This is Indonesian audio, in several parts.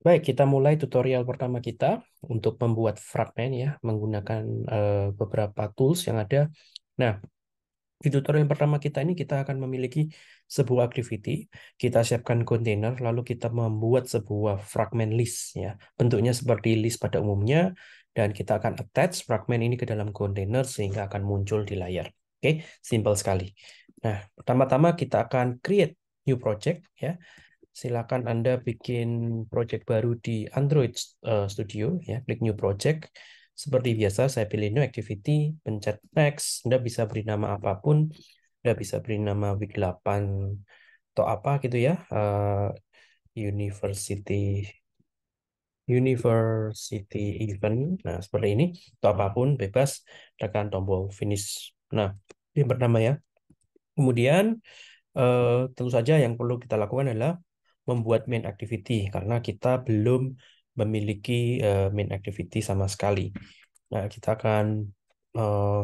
Baik, kita mulai tutorial pertama kita untuk membuat fragment ya, menggunakan eh, beberapa tools yang ada. Nah, di tutorial pertama kita ini kita akan memiliki sebuah activity, kita siapkan container, lalu kita membuat sebuah fragment list ya. Bentuknya seperti list pada umumnya, dan kita akan attach fragment ini ke dalam container sehingga akan muncul di layar. Oke, okay? simple sekali. Nah, pertama-tama kita akan create new project ya silakan Anda bikin project baru di Android eh, Studio ya, klik new project. Seperti biasa saya pilih new activity, pencet next, Anda bisa beri nama apapun. Anda bisa beri nama week 8 atau apa gitu ya. Eh, university university event. Nah, seperti ini atau apapun bebas tekan tombol finish. Nah, yang pertama ya. Kemudian uh, tentu saja yang perlu kita lakukan adalah membuat main activity karena kita belum memiliki uh, main activity sama sekali. Nah, kita akan uh,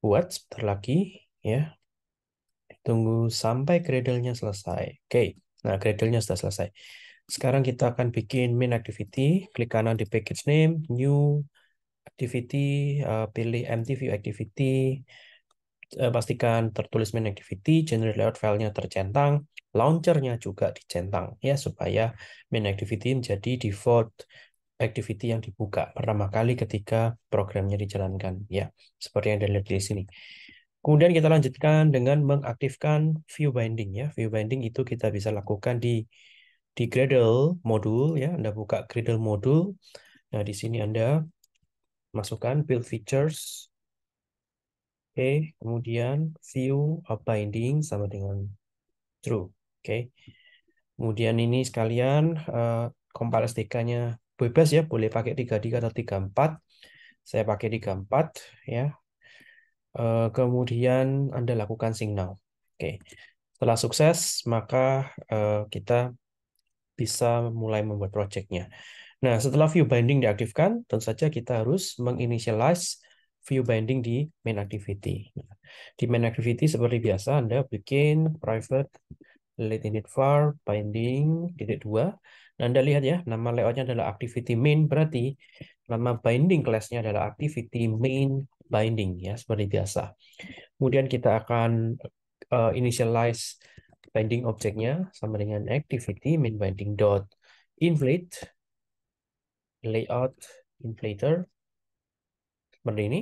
buat sebentar lagi ya. Tunggu sampai gradle nya selesai. Oke. Okay. Nah, gradle nya sudah selesai. Sekarang kita akan bikin main activity. Klik kanan di package name, new activity, uh, pilih empty view activity. Uh, pastikan tertulis main activity, generate layout filenya tercentang launchernya juga dicentang ya supaya main activity menjadi default activity yang dibuka pertama kali ketika programnya dijalankan ya seperti yang dilihat di sini. Kemudian kita lanjutkan dengan mengaktifkan view binding ya. View binding itu kita bisa lakukan di di Gradle modul ya. Anda buka Gradle modul. Nah, di sini Anda masukkan build features. Oke, kemudian view binding sama dengan true. Oke. Kemudian ini sekalian eh, kompal STK-nya bebas ya, boleh pakai 33 atau 34. Saya pakai 34 ya. Eh, kemudian Anda lakukan signal. Oke. Setelah sukses, maka eh, kita bisa mulai membuat project-nya. Nah, setelah view binding diaktifkan, tentu saja kita harus menginisialize view binding di main activity. Nah, di main activity seperti biasa Anda bikin private Late edit var, binding, titik 2. Nah, Anda lihat ya, nama layoutnya adalah activity main, berarti nama binding kelasnya adalah activity main binding, ya, seperti biasa. Kemudian kita akan uh, initialize binding objeknya sama dengan activity main binding dot inflate layout inflator seperti ini.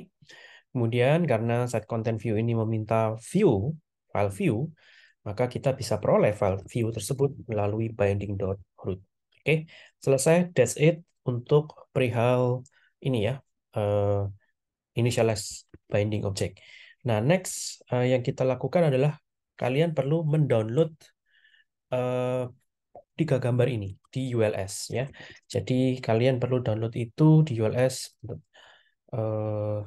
Kemudian karena set content view ini meminta view, file view, maka kita bisa peroleh file view tersebut melalui binding dot root. Oke, selesai. That's it untuk perihal ini ya, uh, initialize binding object. Nah, next uh, yang kita lakukan adalah kalian perlu mendownload uh, tiga gambar ini di ULS ya. Jadi kalian perlu download itu di ULS. Uh,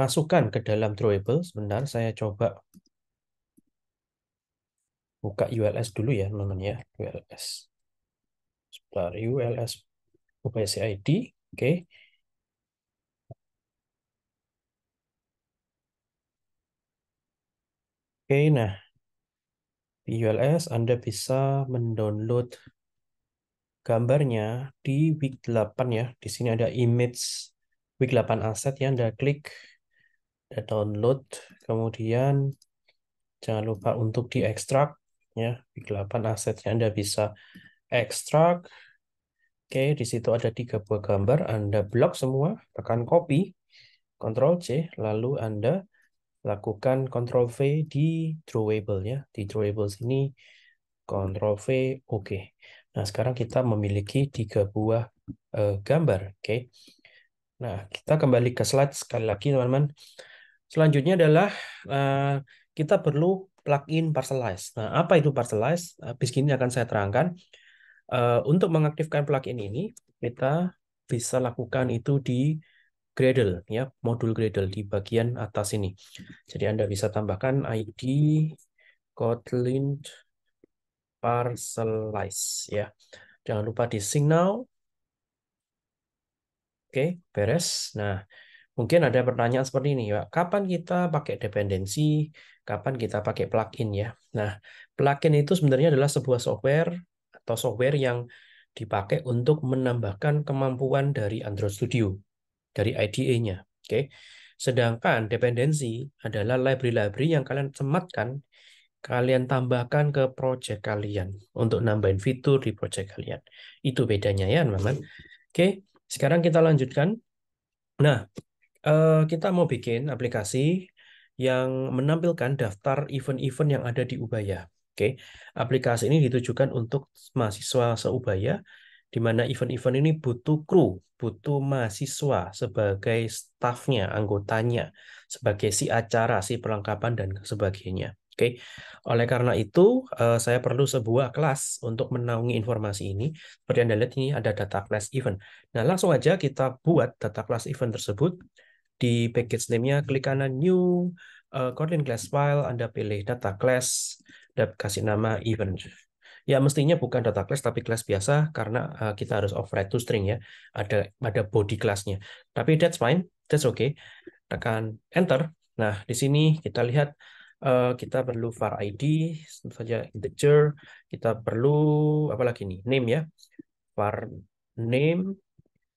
masukkan ke dalam drawable. Sebentar, saya coba buka ULS dulu ya teman-teman ya ULS sebentar ULS buka CID oke okay. oke okay, nah di ULS Anda bisa mendownload gambarnya di week 8 ya di sini ada image week 8 aset yang Anda klik Anda download kemudian jangan lupa untuk diekstrak ya, di 8 asetnya Anda bisa ekstrak. Oke, di situ ada tiga buah gambar. Anda blok semua, tekan copy, Ctrl C, lalu Anda lakukan Ctrl V di drawable ya. Di drawable sini Ctrl V, oke. Okay. Nah, sekarang kita memiliki tiga buah uh, gambar, oke. Okay. Nah, kita kembali ke slide sekali lagi, teman-teman. Selanjutnya adalah uh, kita perlu plugin Parcelize. Nah, apa itu Parcelize? Habis eh, ini akan saya terangkan. Eh, untuk mengaktifkan plugin ini, kita bisa lakukan itu di Gradle ya, modul Gradle di bagian atas ini. Jadi Anda bisa tambahkan ID Kotlin Parcelize ya. Jangan lupa di sync now. Oke, beres. Nah, Mungkin ada pertanyaan seperti ini, ya Kapan kita pakai dependensi? Kapan kita pakai plugin ya? Nah, plugin itu sebenarnya adalah sebuah software atau software yang dipakai untuk menambahkan kemampuan dari Android Studio, dari IDE-nya. Oke. Sedangkan dependensi adalah library-library yang kalian sematkan, kalian tambahkan ke project kalian untuk nambahin fitur di project kalian. Itu bedanya ya, teman-teman. Oke, sekarang kita lanjutkan. Nah, uh, kita mau bikin aplikasi yang menampilkan daftar event-event yang ada di Ubaya. Oke, aplikasi ini ditujukan untuk mahasiswa seubaya, di mana event-event ini butuh kru, butuh mahasiswa sebagai stafnya, anggotanya, sebagai si acara, si perlengkapan dan sebagainya. Oke, oleh karena itu eh, saya perlu sebuah kelas untuk menaungi informasi ini. Seperti anda lihat ini ada data class event. Nah langsung aja kita buat data class event tersebut di package name-nya klik kanan new, uh, eh, Kotlin class file, Anda pilih data class, dan kasih nama event. Ya, mestinya bukan data class tapi class biasa karena uh, kita harus override to string ya. Ada ada body class-nya. Tapi that's fine, that's okay. Tekan enter. Nah, di sini kita lihat uh, kita perlu var ID, tentu saja integer, kita perlu apa lagi nih? Name ya. var name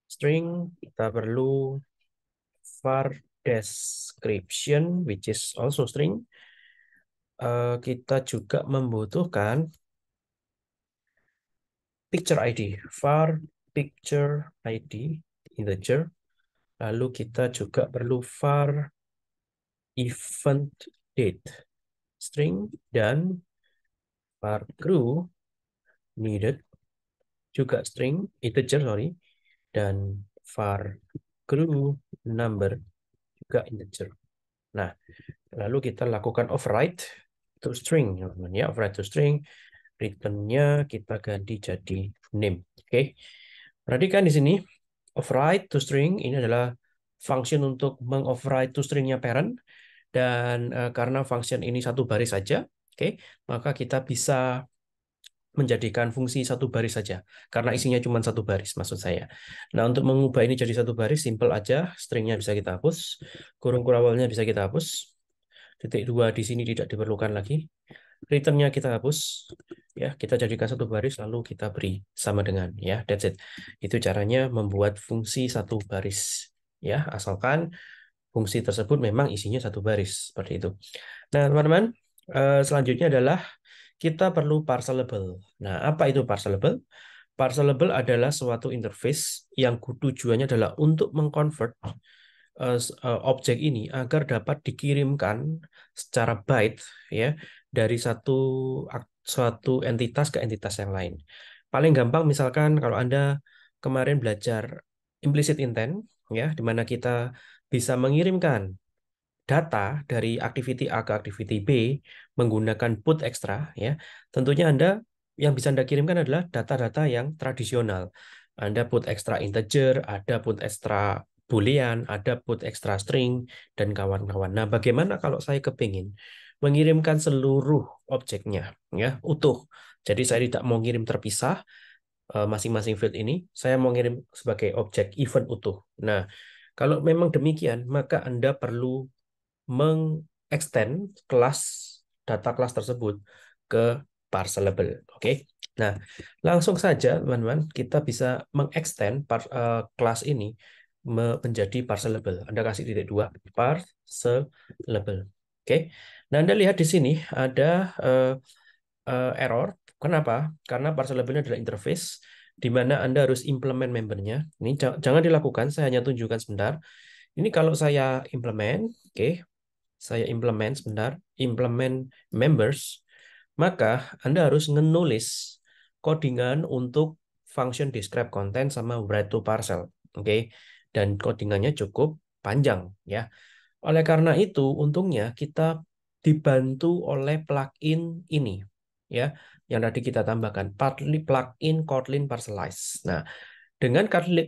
string, kita perlu var description which is also string uh, kita juga membutuhkan picture ID var picture ID integer lalu kita juga perlu var event date string dan var crew needed juga string integer sorry dan var clue number juga integer. Nah, lalu kita lakukan override to string, teman-teman ya, override to string. Returnnya kita ganti jadi name. Oke. Okay. Perhatikan di sini override to string ini adalah function untuk mengoverride to stringnya parent dan uh, karena function ini satu baris saja, oke, okay, maka kita bisa menjadikan fungsi satu baris saja karena isinya cuma satu baris maksud saya. Nah untuk mengubah ini jadi satu baris simple aja stringnya bisa kita hapus kurung kurawalnya bisa kita hapus titik dua di sini tidak diperlukan lagi returnnya kita hapus ya kita jadikan satu baris lalu kita beri sama dengan ya that's it itu caranya membuat fungsi satu baris ya asalkan fungsi tersebut memang isinya satu baris seperti itu. Nah teman-teman eh, selanjutnya adalah kita perlu parcelable. Nah, apa itu parcelable? Parcelable adalah suatu interface yang tujuannya adalah untuk mengkonvert eh, eh, objek ini agar dapat dikirimkan secara byte ya dari satu suatu entitas ke entitas yang lain. Paling gampang misalkan kalau Anda kemarin belajar implicit intent ya di mana kita bisa mengirimkan data dari activity A ke activity B menggunakan put ekstra ya tentunya Anda yang bisa Anda kirimkan adalah data-data yang tradisional. Anda put ekstra integer, ada put ekstra boolean, ada put ekstra string, dan kawan-kawan. Nah, bagaimana kalau saya kepingin mengirimkan seluruh objeknya, ya utuh. Jadi saya tidak mau ngirim terpisah eh, masing-masing field ini, saya mau ngirim sebagai objek event utuh. Nah, kalau memang demikian, maka Anda perlu mengextend kelas data kelas tersebut ke parcelable. Oke. Okay? Nah, langsung saja teman-teman kita bisa mengextend uh, kelas ini menjadi parcelable. Anda kasih titik dua parcelable. Oke. Okay? Nah, Anda lihat di sini ada uh, uh, error. Kenapa? Karena parcelable adalah interface di mana Anda harus implement membernya. Ini jangan dilakukan, saya hanya tunjukkan sebentar. Ini kalau saya implement, oke, okay, saya implement sebentar, implement members, maka Anda harus menulis codingan untuk function describe content sama write to parcel. Oke. Okay? Dan codingannya cukup panjang ya. Oleh karena itu, untungnya kita dibantu oleh plugin ini ya yang tadi kita tambahkan partly plugin Kotlin Parcelize. Nah, dengan eh,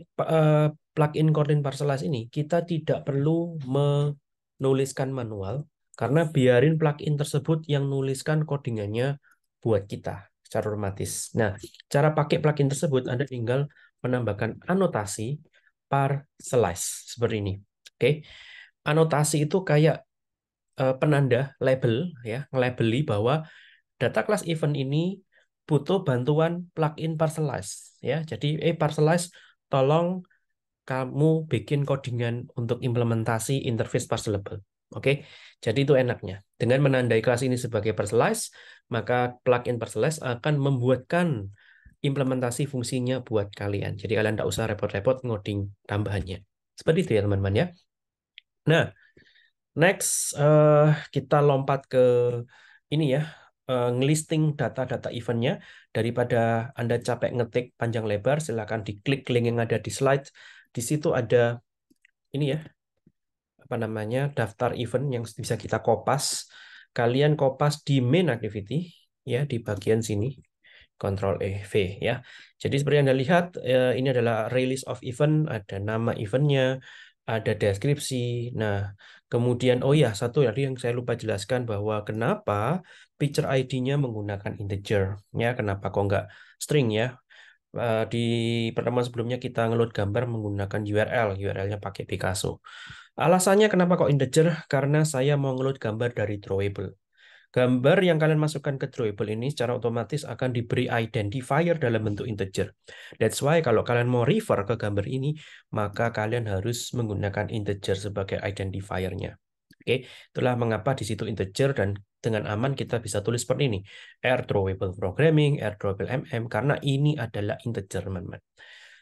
plugin Kotlin Parcelize ini kita tidak perlu me nuliskan manual karena biarin plugin tersebut yang nuliskan codingannya buat kita secara otomatis. Nah, cara pakai plugin tersebut Anda tinggal menambahkan anotasi parcelize seperti ini. Oke. Okay? Anotasi itu kayak uh, penanda label ya, labeli bahwa data kelas event ini butuh bantuan plugin parcelize ya. Jadi eh parcelize tolong kamu bikin codingan untuk implementasi interface parcelable. Oke, jadi itu enaknya. Dengan menandai kelas ini sebagai parcelize, maka plugin parcelize akan membuatkan implementasi fungsinya buat kalian. Jadi kalian tidak usah repot-repot ngoding tambahannya. Seperti itu ya teman-teman ya. Nah, next uh, kita lompat ke ini ya, uh, ngelisting data-data eventnya. Daripada Anda capek ngetik panjang lebar, silakan diklik link yang ada di slide di situ ada ini ya apa namanya daftar event yang bisa kita kopas. Kalian kopas di main activity ya di bagian sini Control E V ya. Jadi seperti yang Anda lihat eh, ini adalah release of event, ada nama eventnya, ada deskripsi. Nah, kemudian oh ya satu tadi yang saya lupa jelaskan bahwa kenapa picture ID-nya menggunakan integer ya, kenapa kok nggak string ya? Eh, di pertemuan sebelumnya kita ngeload gambar menggunakan URL, URL-nya pakai Picasso. Alasannya kenapa kok integer? Karena saya mau ngeload gambar dari drawable. Gambar yang kalian masukkan ke drawable ini secara otomatis akan diberi identifier dalam bentuk integer. That's why kalau kalian mau refer ke gambar ini, maka kalian harus menggunakan integer sebagai identifiernya. Oke, itulah mengapa di situ integer dan dengan aman kita bisa tulis seperti ini. R. drawable programming, R. drawable mm, karena ini adalah integer, teman-teman.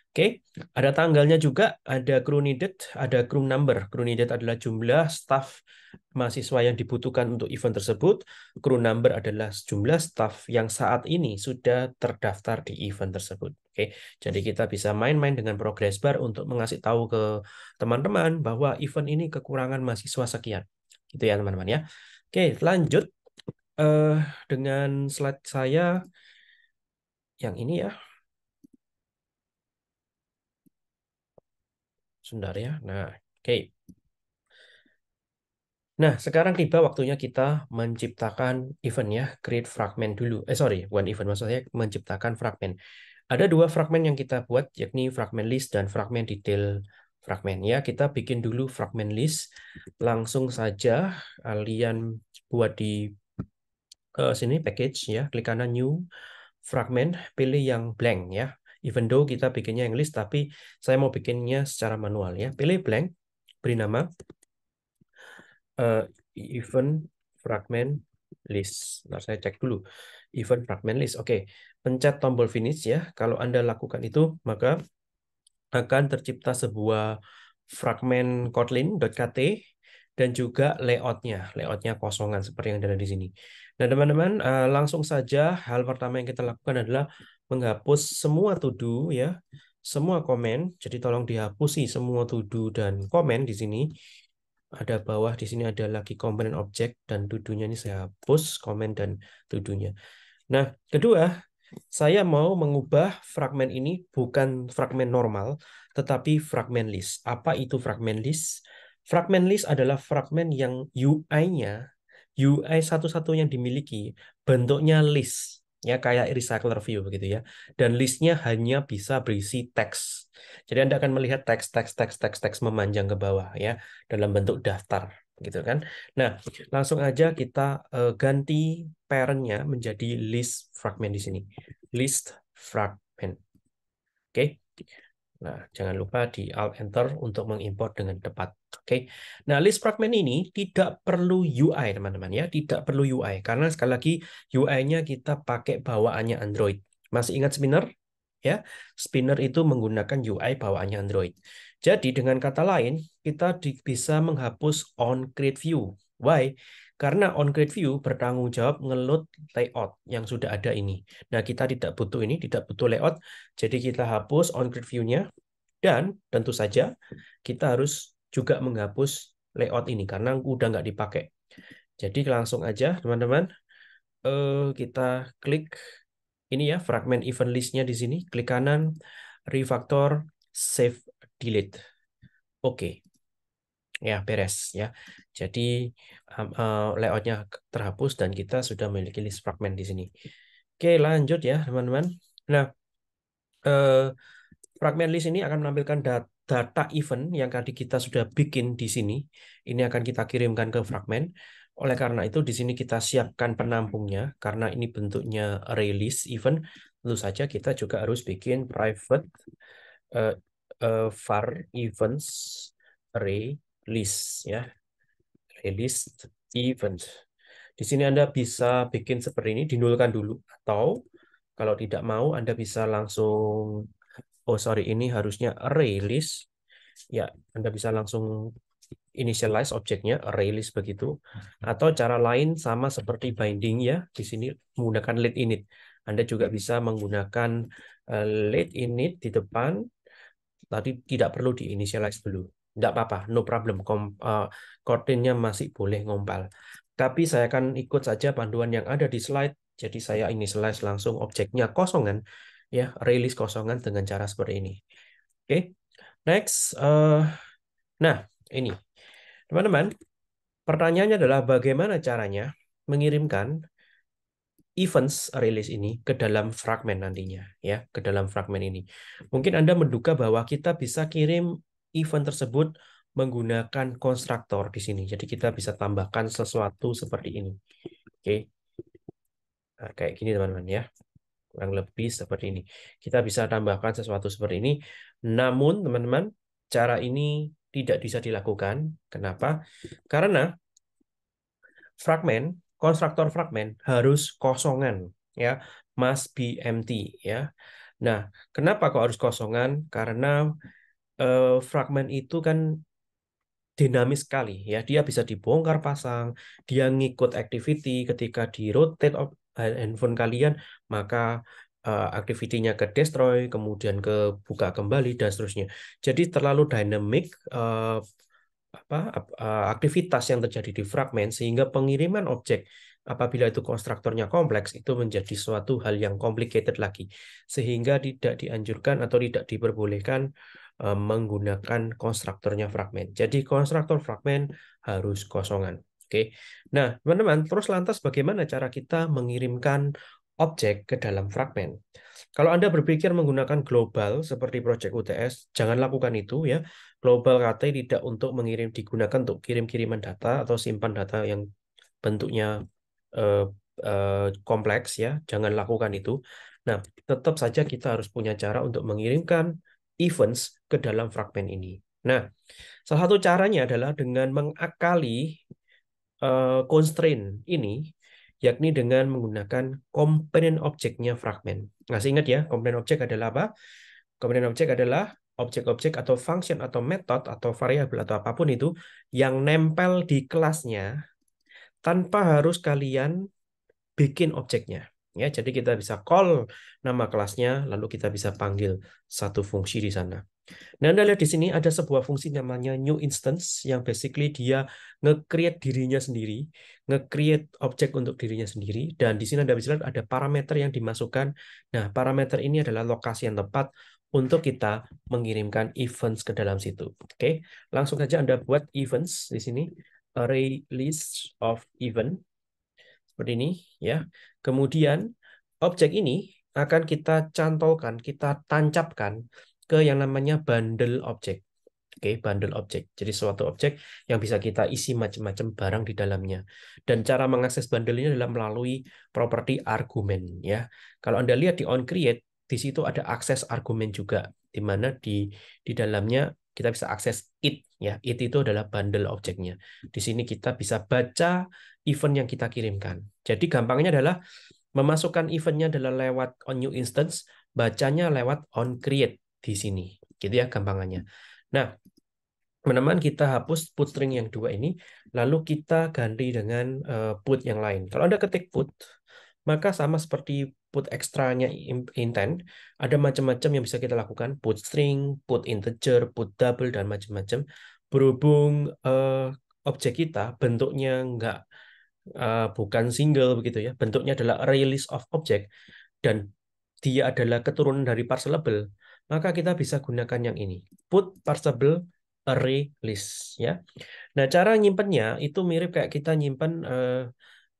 Oke, ada tanggalnya juga, ada crew needed, ada crew number. Crew needed adalah jumlah staff mahasiswa yang dibutuhkan untuk event tersebut. Crew number adalah jumlah staff yang saat ini sudah terdaftar di event tersebut. Oke, jadi kita bisa main-main dengan progress bar untuk mengasih tahu ke teman-teman bahwa event ini kekurangan mahasiswa sekian. Gitu ya teman-teman ya. Oke, lanjut uh, dengan slide saya yang ini ya. Sebentar ya. Nah, oke. Nah, sekarang tiba waktunya kita menciptakan event ya, create fragment dulu. Eh sorry, one event, maksudnya menciptakan fragment. Ada dua fragmen yang kita buat, yakni fragmen list dan fragmen detail fragmen. Ya, kita bikin dulu fragmen list. Langsung saja kalian buat di uh, sini package ya, klik kanan new fragment, pilih yang blank ya. Even though kita bikinnya yang list, tapi saya mau bikinnya secara manual ya. Pilih blank, beri nama uh, eh, event fragment list. Nah, saya cek dulu event fragment list. Oke, pencet tombol finish ya. Kalau Anda lakukan itu, maka akan tercipta sebuah fragmen kotlin.kt dan juga layoutnya, layoutnya kosongan seperti yang ada di sini. Nah teman-teman, eh, langsung saja hal pertama yang kita lakukan adalah menghapus semua tuduh ya, semua komen. Jadi tolong dihapus sih semua tuduh dan komen di sini. Ada bawah di sini ada lagi komponen objek dan to do ini saya hapus komen dan to do Nah, kedua, saya mau mengubah fragmen ini bukan fragmen normal, tetapi fragmen list. Apa itu fragmen list? Fragmen list adalah fragmen yang UI-nya, UI satu-satu yang dimiliki, bentuknya list, ya kayak recycler view begitu ya. Dan listnya hanya bisa berisi teks. Jadi Anda akan melihat teks, teks, teks, teks, teks memanjang ke bawah ya dalam bentuk daftar gitu kan. Nah, langsung aja kita uh, ganti parent-nya menjadi list fragment di sini. List fragment. Oke. Okay. Nah, jangan lupa di alt enter untuk mengimport dengan tepat. Oke. Okay. Nah, list fragment ini tidak perlu UI, teman-teman ya, tidak perlu UI karena sekali lagi UI-nya kita pakai bawaannya Android. Masih ingat spinner? Ya, spinner itu menggunakan UI bawaannya Android. Jadi dengan kata lain, kita di, bisa menghapus on grid view. Why? Karena on grid view bertanggung jawab ngelut layout yang sudah ada ini. Nah, kita tidak butuh ini, tidak butuh layout. Jadi kita hapus on grid view-nya dan tentu saja kita harus juga menghapus layout ini karena udah nggak dipakai. Jadi langsung aja teman-teman Uh, kita klik ini ya fragment event listnya di sini, klik kanan, refactor, save delete. Oke. Okay. Ya, beres ya. Jadi um, uh, layoutnya terhapus dan kita sudah memiliki list fragment di sini. Oke, lanjut ya, teman-teman. Nah, uh, fragment list ini akan menampilkan data data event yang tadi kita sudah bikin di sini, ini akan kita kirimkan ke fragment. Oleh karena itu, di sini kita siapkan penampungnya, karena ini bentuknya release event. Tentu saja kita juga harus bikin private eh, uh, var events release ya. released events event. Di sini Anda bisa bikin seperti ini, dinulkan dulu atau kalau tidak mau Anda bisa langsung oh sorry ini harusnya release Ya, Anda bisa langsung initialize objeknya release begitu hmm. atau cara lain sama seperti binding ya di sini menggunakan let init Anda juga bisa menggunakan uh, eh, let init di depan Tadi tidak perlu diinisialize dulu. Tidak apa-apa, no problem. Kom, uh, masih boleh ngompal. Tapi saya akan ikut saja panduan yang ada di slide. Jadi saya initialize langsung objeknya kosongan, ya, release kosongan dengan cara seperti ini. Oke, okay. next. Uh, nah, ini. Teman-teman, pertanyaannya adalah bagaimana caranya mengirimkan events release ini ke dalam fragment nantinya ya ke dalam fragment ini mungkin anda menduga bahwa kita bisa kirim event tersebut menggunakan konstruktor di sini jadi kita bisa tambahkan sesuatu seperti ini oke okay. nah, kayak gini teman-teman ya kurang lebih seperti ini kita bisa tambahkan sesuatu seperti ini namun teman-teman cara ini tidak bisa dilakukan kenapa karena fragment konstruktor fragment harus kosongan ya must be empty ya nah kenapa kok harus kosongan karena eh, fragmen itu kan dinamis sekali ya dia bisa dibongkar pasang dia ngikut activity ketika di rotate eh, handphone kalian maka eh, aktivitinya ke destroy, kemudian ke buka kembali dan seterusnya. Jadi terlalu dynamic eh, apa eh, aktivitas yang terjadi di fragmen sehingga pengiriman objek apabila itu konstruktornya kompleks itu menjadi suatu hal yang complicated lagi sehingga tidak dianjurkan atau tidak diperbolehkan eh, menggunakan konstruktornya fragmen. Jadi konstruktor fragmen harus kosongan. Oke. Nah, teman-teman, terus lantas bagaimana cara kita mengirimkan objek ke dalam fragmen. Kalau Anda berpikir menggunakan global seperti project UTS, jangan lakukan itu ya. Global KT tidak untuk mengirim digunakan untuk kirim-kiriman data atau simpan data yang bentuknya uh, uh, kompleks ya. Jangan lakukan itu. Nah, tetap saja kita harus punya cara untuk mengirimkan events ke dalam fragmen ini. Nah, salah satu caranya adalah dengan mengakali uh, constraint ini yakni dengan menggunakan komponen objeknya fragment. Nah, ingat ya, komponen objek adalah apa? Komponen objek adalah objek-objek atau function atau method atau variabel atau apapun itu yang nempel di kelasnya tanpa harus kalian bikin objeknya. Ya, jadi kita bisa call nama kelasnya lalu kita bisa panggil satu fungsi di sana. Nah, Anda lihat di sini ada sebuah fungsi namanya new instance yang basically dia nge-create dirinya sendiri, nge-create objek untuk dirinya sendiri, dan di sini Anda bisa lihat ada parameter yang dimasukkan. Nah, parameter ini adalah lokasi yang tepat untuk kita mengirimkan events ke dalam situ. Oke, langsung saja Anda buat events di sini, array list of event, seperti ini ya. Kemudian objek ini akan kita cantolkan, kita tancapkan ke yang namanya bundle object. Oke, okay, bundle object. Jadi suatu objek yang bisa kita isi macam-macam barang di dalamnya. Dan cara mengakses bundle ini adalah melalui properti argumen ya. Kalau Anda lihat di on create di situ ada akses argumen juga di mana di di dalamnya kita bisa akses it ya. It itu adalah bundle objeknya. Di sini kita bisa baca event yang kita kirimkan. Jadi gampangnya adalah memasukkan eventnya adalah lewat on new instance, bacanya lewat on create di sini. Gitu ya gampangannya. Hmm. Nah, teman-teman kita hapus put string yang dua ini, lalu kita ganti dengan eh, put yang lain. Kalau Anda ketik put, maka sama seperti put ekstranya intent, ada macam-macam yang bisa kita lakukan, put string, put integer, put double, dan macam-macam. Berhubung uh, objek kita bentuknya nggak uh, bukan single begitu ya, bentuknya adalah array list of object, dan dia adalah keturunan dari parcelable, maka kita bisa gunakan yang ini. Put parsable array list ya. Nah, cara nyimpennya itu mirip kayak kita nyimpen uh,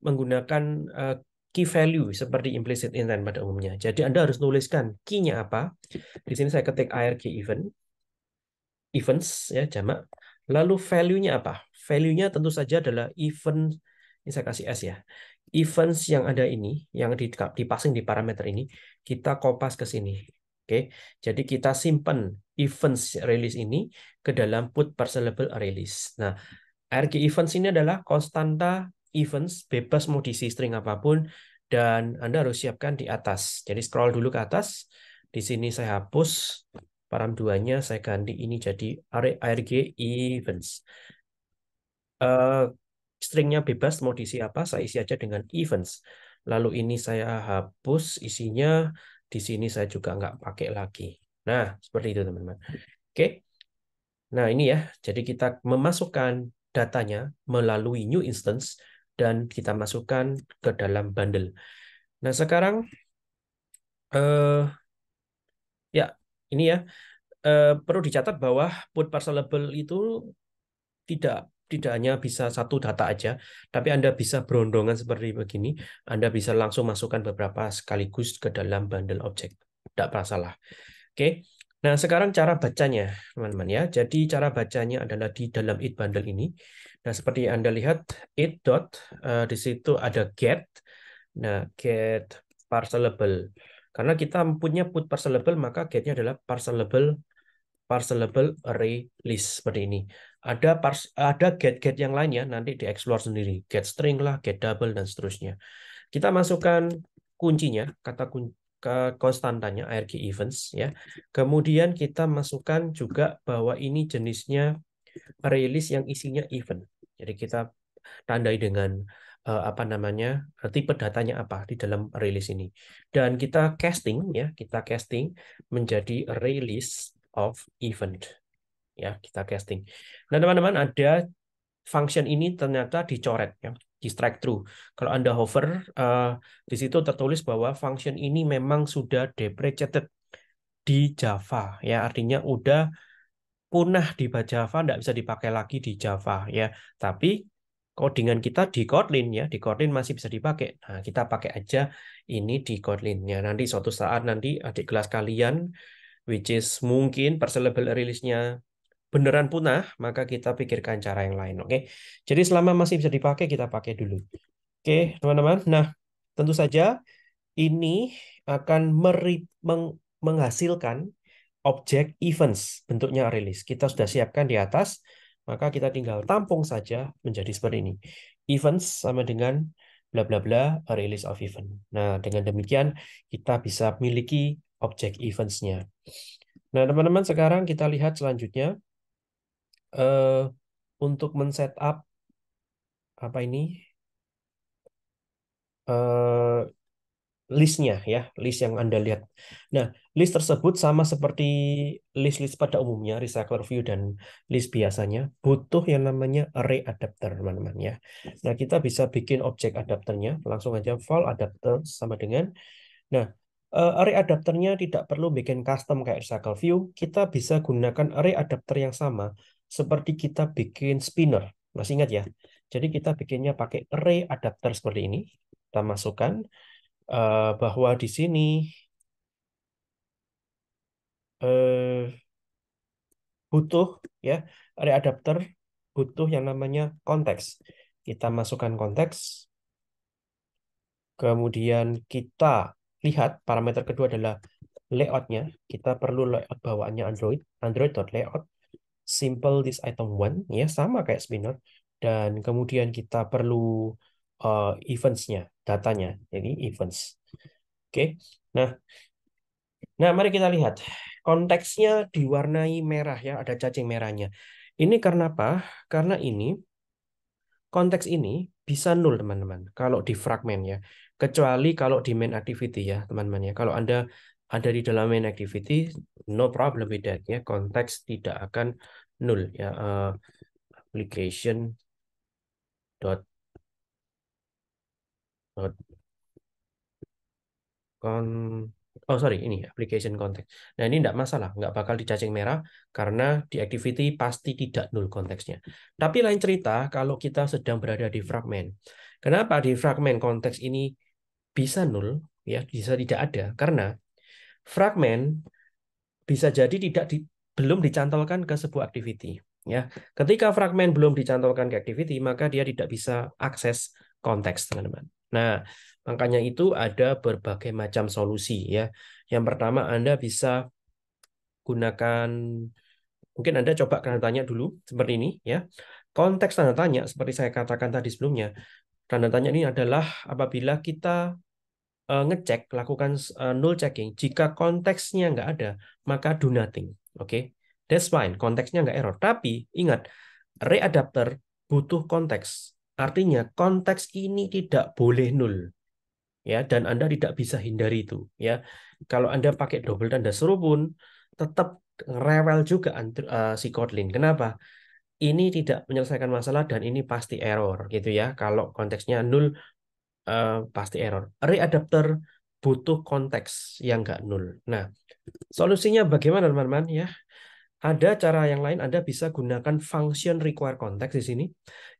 menggunakan uh, key value seperti implicit intent pada umumnya. Jadi Anda harus nuliskan keynya apa. Di sini saya ketik ARG event events ya jamak. Lalu value-nya apa? Value-nya tentu saja adalah event ini saya kasih S ya. Events yang ada ini yang dipasang di parameter ini kita kopas ke sini. Oke, jadi kita simpan events release ini ke dalam put parcelable release. Nah, RG events ini adalah konstanta events bebas mau diisi string apapun dan Anda harus siapkan di atas. Jadi scroll dulu ke atas. Di sini saya hapus param duanya, saya ganti ini jadi RG events. Uh, stringnya bebas mau diisi apa saya isi aja dengan events. Lalu ini saya hapus isinya di sini saya juga nggak pakai lagi. Nah, seperti itu teman-teman. Oke. Nah, ini ya. Jadi kita memasukkan datanya melalui new instance dan kita masukkan ke dalam bundle. Nah, sekarang eh ya, ini ya. Uh, perlu dicatat bahwa put parcelable itu tidak tidak hanya bisa satu data aja, tapi Anda bisa berondongan seperti begini. Anda bisa langsung masukkan beberapa sekaligus ke dalam bundle object Tidak masalah. Oke. Nah, sekarang cara bacanya, teman-teman ya. Jadi cara bacanya adalah di dalam it bundle ini. Nah, seperti Anda lihat it dot uh, di situ ada get. Nah, get parcelable. Karena kita punya put parcelable, maka getnya adalah parcelable parcelable array list seperti ini. Ada pars, ada get-get yang lainnya nanti dieksplor sendiri. Get string lah, get double dan seterusnya. Kita masukkan kuncinya, kata kunci ke konstantanya ARG events ya. Kemudian kita masukkan juga bahwa ini jenisnya array list yang isinya event. Jadi kita tandai dengan eh, apa namanya tipe datanya apa di dalam array list ini. Dan kita casting ya, kita casting menjadi array list of event. Ya, kita casting. Nah, teman-teman, ada function ini ternyata dicoret ya, di strike through. Kalau Anda hover uh, di situ tertulis bahwa function ini memang sudah deprecated di Java ya, artinya udah punah di Java tidak bisa dipakai lagi di Java ya. Tapi codingan kita di Kotlin ya, di Kotlin masih bisa dipakai. Nah, kita pakai aja ini di Kotlin ya. Nanti suatu saat nanti adik kelas kalian which is mungkin parcel label rilisnya beneran punah, maka kita pikirkan cara yang lain. Oke, jadi selama masih bisa dipakai, kita pakai dulu. Oke, teman-teman. Nah, tentu saja ini akan meng menghasilkan objek events bentuknya rilis. Kita sudah siapkan di atas, maka kita tinggal tampung saja menjadi seperti ini. Events sama dengan bla bla bla release of event. Nah, dengan demikian kita bisa miliki objek events-nya. Nah, teman-teman, sekarang kita lihat selanjutnya uh, untuk men-setup apa ini uh, listnya ya, list yang Anda lihat. Nah, list tersebut sama seperti list-list pada umumnya, recycler view dan list biasanya, butuh yang namanya array adapter, teman-teman ya. Nah, kita bisa bikin objek adapternya, langsung aja file adapter sama dengan. Nah, uh, eh, array adapternya tidak perlu bikin custom kayak circle view, kita bisa gunakan array adapter yang sama seperti kita bikin spinner. Masih ingat ya? Jadi kita bikinnya pakai array adapter seperti ini. Kita masukkan uh, bahwa di sini uh, butuh ya array adapter butuh yang namanya konteks. Kita masukkan konteks. Kemudian kita lihat parameter kedua adalah layoutnya. Kita perlu layout bawaannya Android, Android. Layout. simple this item one, ya sama kayak spinner. Dan kemudian kita perlu uh, eventsnya datanya, jadi events. Oke, okay. nah, nah mari kita lihat konteksnya diwarnai merah ya, ada cacing merahnya. Ini karena apa? Karena ini konteks ini bisa nol teman-teman kalau di fragment ya kecuali kalau di main activity ya teman-teman ya kalau anda ada di dalam main activity no problem with that ya konteks tidak akan nul ya uh, application dot dot con oh sorry ini application konteks nah ini tidak masalah nggak bakal dicacing merah karena di activity pasti tidak nul konteksnya tapi lain cerita kalau kita sedang berada di fragment kenapa di fragment konteks ini bisa nol, ya bisa tidak ada karena fragmen bisa jadi tidak di, belum dicantolkan ke sebuah activity. Ya, ketika fragmen belum dicantolkan ke activity, maka dia tidak bisa akses konteks, teman-teman. Nah, makanya itu ada berbagai macam solusi ya. Yang pertama Anda bisa gunakan mungkin Anda coba tanda tanya dulu seperti ini ya. Konteks tanda tanya seperti saya katakan tadi sebelumnya, tanda tanya ini adalah apabila kita uh, ngecek, lakukan uh, null checking. Jika konteksnya nggak ada, maka do nothing. Oke, okay? that's fine. Konteksnya nggak error. Tapi ingat, readapter butuh konteks. Artinya konteks ini tidak boleh null. Ya, dan Anda tidak bisa hindari itu, ya. Kalau Anda pakai double tanda seru pun tetap rewel juga uh, si Kotlin. Kenapa? ini tidak menyelesaikan masalah dan ini pasti error gitu ya kalau konteksnya nul uh, pasti error. Readapter butuh konteks yang nggak nol. Nah, solusinya bagaimana teman-teman ya? Ada cara yang lain, Anda bisa gunakan function require context di sini.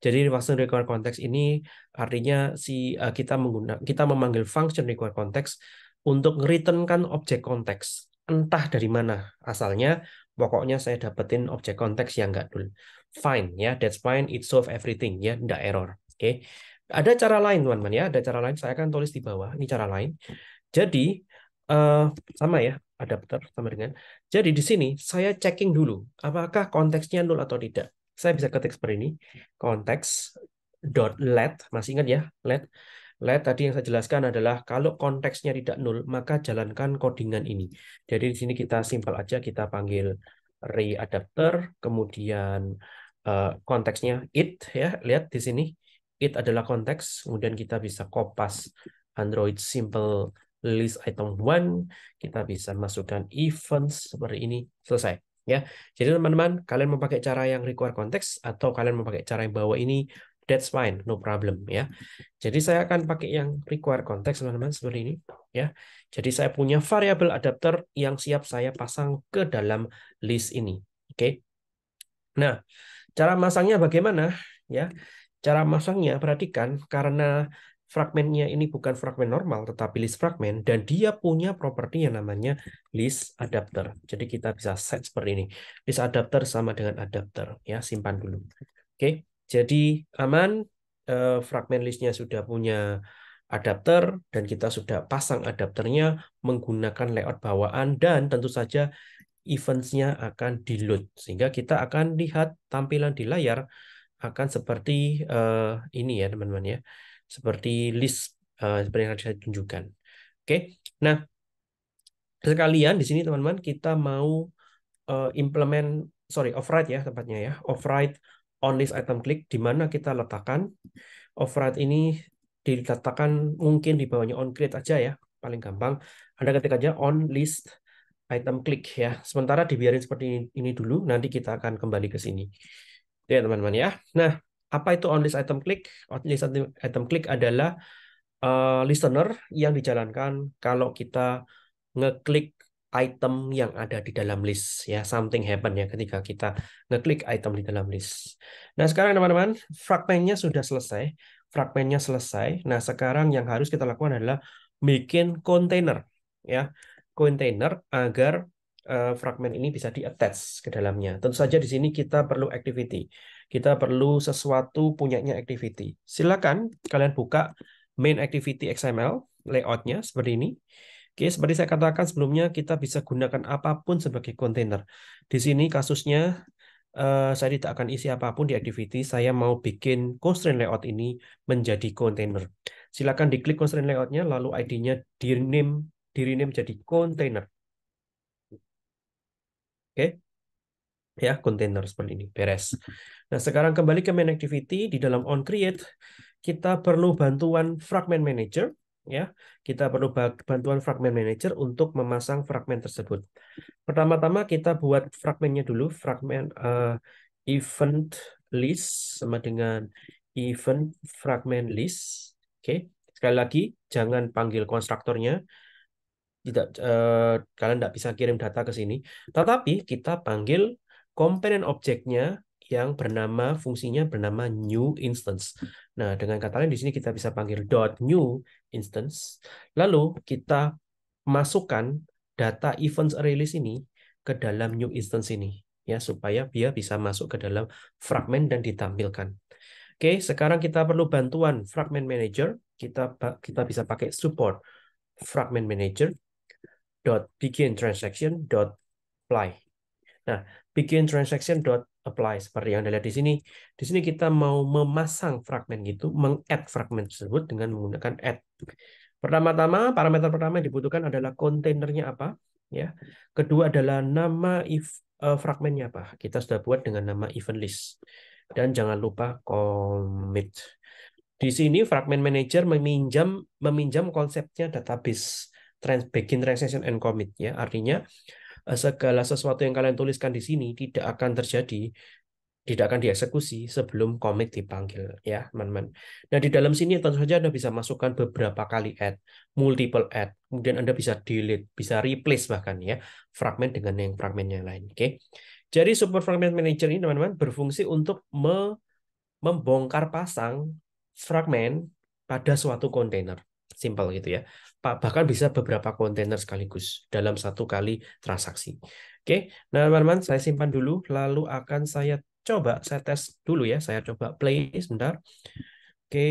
Jadi function require context ini artinya si uh, kita menggunakan kita memanggil function require context untuk returnkan objek konteks entah dari mana asalnya pokoknya saya dapetin objek konteks yang nggak null fine ya that's fine it solve everything ya nggak error oke okay. Ada cara lain, teman-teman ya. Ada cara lain. Saya akan tulis di bawah. Ini cara lain. Jadi uh, sama ya, adapter sama dengan. Jadi di sini saya checking dulu apakah konteksnya nol atau tidak. Saya bisa ketik seperti ini. Konteks dot let masih ingat ya let let tadi yang saya jelaskan adalah kalau konteksnya tidak nol maka jalankan codingan ini jadi di sini kita simpel aja kita panggil re adapter. kemudian eh, konteksnya it ya lihat di sini it adalah konteks, kemudian kita bisa kopas Android simple list item one. kita bisa masukkan events seperti ini, selesai. ya. Jadi teman-teman, kalian mau pakai cara yang require konteks atau kalian mau pakai cara yang bawah ini, that's fine, no problem ya. Jadi saya akan pakai yang require konteks teman-teman seperti ini ya. Jadi saya punya variable adapter yang siap saya pasang ke dalam list ini. Oke. Okay? Nah, cara masangnya bagaimana ya? Cara masangnya, perhatikan, karena fragmennya ini bukan fragmen normal, tetapi list fragmen, dan dia punya properti yang namanya list adapter. Jadi kita bisa set seperti ini. List adapter sama dengan adapter. ya Simpan dulu. Oke, jadi aman. Eh, fragmen listnya sudah punya adapter dan kita sudah pasang adapternya menggunakan layout bawaan dan tentu saja eventsnya akan di load sehingga kita akan lihat tampilan di layar akan seperti uh, ini ya teman-teman ya seperti list uh, seperti yang saya tunjukkan oke okay? nah sekalian di sini teman-teman kita mau uh, implement sorry override ya tempatnya ya override on list item click di mana kita letakkan override ini diletakkan mungkin di bawahnya on create aja ya paling gampang anda ketik aja on list item click ya sementara dibiarin seperti ini, ini dulu nanti kita akan kembali ke sini Ya teman-teman ya. Nah, apa itu on-list item click? On-list item click adalah uh, listener yang dijalankan kalau kita ngeklik item yang ada di dalam list ya something happen ya ketika kita ngeklik item di dalam list. Nah sekarang teman-teman fragmentnya sudah selesai, Fragmentnya selesai. Nah sekarang yang harus kita lakukan adalah bikin container ya container agar Eh, fragmen ini bisa di-attach ke dalamnya. Tentu saja di sini kita perlu activity. Kita perlu sesuatu punyanya activity. Silakan kalian buka main activity XML layoutnya seperti ini. Oke, seperti saya katakan sebelumnya kita bisa gunakan apapun sebagai kontainer. Di sini kasusnya Uh, saya tidak akan isi apapun di activity, saya mau bikin constraint layout ini menjadi kontainer. Silakan diklik constraint layoutnya, lalu ID-nya di rename, di rename jadi container. Oke. Okay? Ya, container seperti ini. Beres. Nah, sekarang kembali ke main activity di dalam on create kita perlu bantuan fragment manager ya. Kita perlu bantuan fragment manager untuk memasang fragment tersebut. Pertama-tama kita buat fragmentnya dulu, fragment uh, event list sama dengan event fragment list. Oke. Okay. Sekali lagi, jangan panggil konstruktornya, tidak eh, kalian tidak bisa kirim data ke sini. Tetapi kita panggil komponen objeknya yang bernama fungsinya bernama new instance. Nah, dengan kata lain di sini kita bisa panggil dot new instance. Lalu kita masukkan data events release ini ke dalam new instance ini ya supaya dia bisa masuk ke dalam fragment dan ditampilkan. Oke, sekarang kita perlu bantuan fragment manager. Kita kita bisa pakai support fragment manager dot begin transaction dot apply. Nah, begin transaction dot apply seperti yang Anda lihat di sini. Di sini kita mau memasang fragment itu, mengadd fragment fragmen tersebut dengan menggunakan add. Pertama-tama, parameter pertama yang dibutuhkan adalah kontainernya apa, ya. Kedua adalah nama if uh, fragmennya apa. Kita sudah buat dengan nama event list. Dan jangan lupa commit. Di sini fragment manager meminjam meminjam konsepnya database trans, begin transaction and commit ya. Artinya eh, segala sesuatu yang kalian tuliskan di sini tidak akan terjadi tidak akan dieksekusi sebelum commit dipanggil ya teman-teman. Nah di dalam sini tentu saja Anda bisa masukkan beberapa kali add, multiple add, kemudian Anda bisa delete, bisa replace bahkan ya fragment dengan yang fragment yang lain. Oke, jadi super fragment manager ini teman-teman berfungsi untuk membongkar pasang fragment pada suatu kontainer simple gitu ya. pak. Bahkan bisa beberapa kontainer sekaligus dalam satu kali transaksi. Oke, nah teman-teman saya simpan dulu, lalu akan saya coba, saya tes dulu ya, saya coba play sebentar. Oke,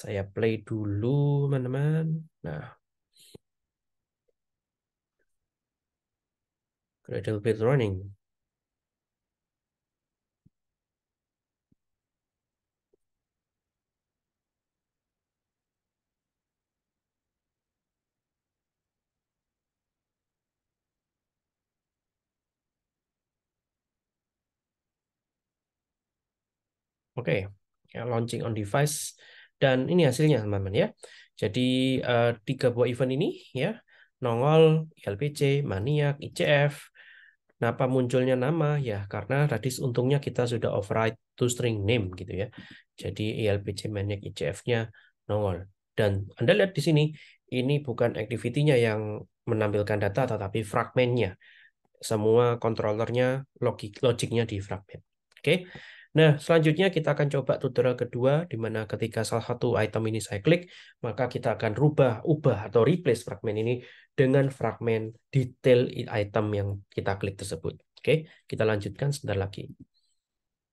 saya play dulu teman-teman. Nah, Gradle bit running. Oke, okay. ya, launching on device dan ini hasilnya teman-teman ya. Jadi uh, tiga buah event ini ya, nongol, LPC, maniak, ICF. Kenapa munculnya nama? Ya karena Redis untungnya kita sudah override to string name gitu ya. Jadi LPC, maniak, ICF-nya nongol. Dan Anda lihat di sini, ini bukan activity-nya yang menampilkan data tetapi fragmentnya. Semua kontrolernya logik logiknya di fragment. Oke. Okay? Nah, selanjutnya kita akan coba tutorial kedua, di mana ketika salah satu item ini saya klik, maka kita akan rubah, ubah, atau replace fragmen ini dengan fragmen detail item yang kita klik tersebut. Oke, kita lanjutkan sebentar lagi.